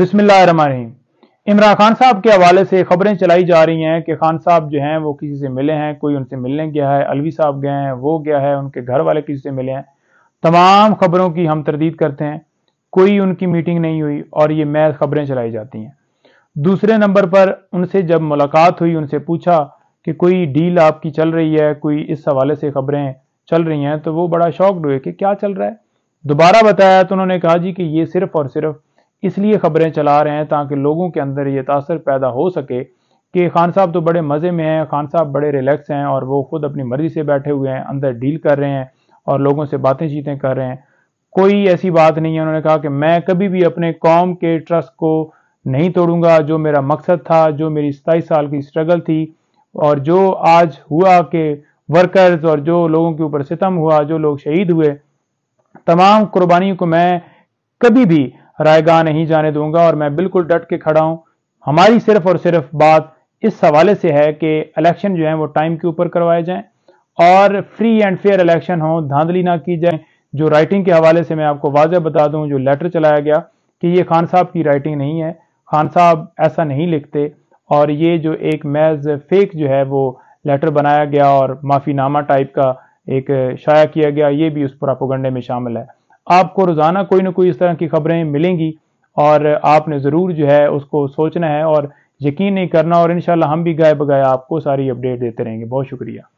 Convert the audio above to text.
बिस्मिल्लाम इमरान खान साहब के हवाले से खबरें चलाई जा रही हैं कि खान साहब जो हैं वो किसी से मिले हैं कोई उनसे मिलने गया है अलवी साहब गए हैं वो गया है उनके घर वाले किसी से मिले हैं तमाम खबरों की हम तरदीद करते हैं कोई उनकी मीटिंग नहीं हुई और ये मैं खबरें चलाई जाती हैं दूसरे नंबर पर उनसे जब मुलाकात हुई उनसे पूछा कि कोई डील आपकी चल रही है कोई इस हवाले से खबरें चल रही हैं तो वो बड़ा शॉकड हुए कि क्या चल रहा है दोबारा बताया तो उन्होंने कहा जी कि ये सिर्फ और सिर्फ इसलिए खबरें चला रहे हैं ताकि लोगों के अंदर ये तासर पैदा हो सके कि खान साहब तो बड़े मज़े में हैं खान साहब बड़े रिलैक्स हैं और वो खुद अपनी मर्ज़ी से बैठे हुए हैं अंदर डील कर रहे हैं और लोगों से बातें चीतें कर रहे हैं कोई ऐसी बात नहीं है उन्होंने कहा कि मैं कभी भी अपने कौम के ट्रस्ट को नहीं तोड़ूंगा जो मेरा मकसद था जो मेरी सताईस साल की स्ट्रगल थी और जो आज हुआ कि वर्कर्स और जो लोगों के ऊपर सितम हुआ जो लोग शहीद हुए तमाम कुर्बानियों को मैं कभी भी रायगा नहीं जाने दूंगा और मैं बिल्कुल डट के खड़ा हूं हमारी सिर्फ और सिर्फ बात इस हवाले से है कि इलेक्शन जो है वो टाइम के ऊपर करवाए जाएं और फ्री एंड फेयर इलेक्शन हो धांधली ना की जाए जो राइटिंग के हवाले से मैं आपको वाजह बता दूं जो लेटर चलाया गया कि ये खान साहब की राइटिंग नहीं है खान साहब ऐसा नहीं लिखते और ये जो एक मैज फेक जो है वो लेटर बनाया गया और माफ़ीनामा टाइप का एक शाया किया गया ये भी उस प्रोपोगंडे में शामिल है आपको रोज़ाना कोई ना कोई इस तरह की खबरें मिलेंगी और आपने ज़रूर जो है उसको सोचना है और यकीन नहीं करना और इनशाला हम भी गाय बगाए आपको सारी अपडेट देते रहेंगे बहुत शुक्रिया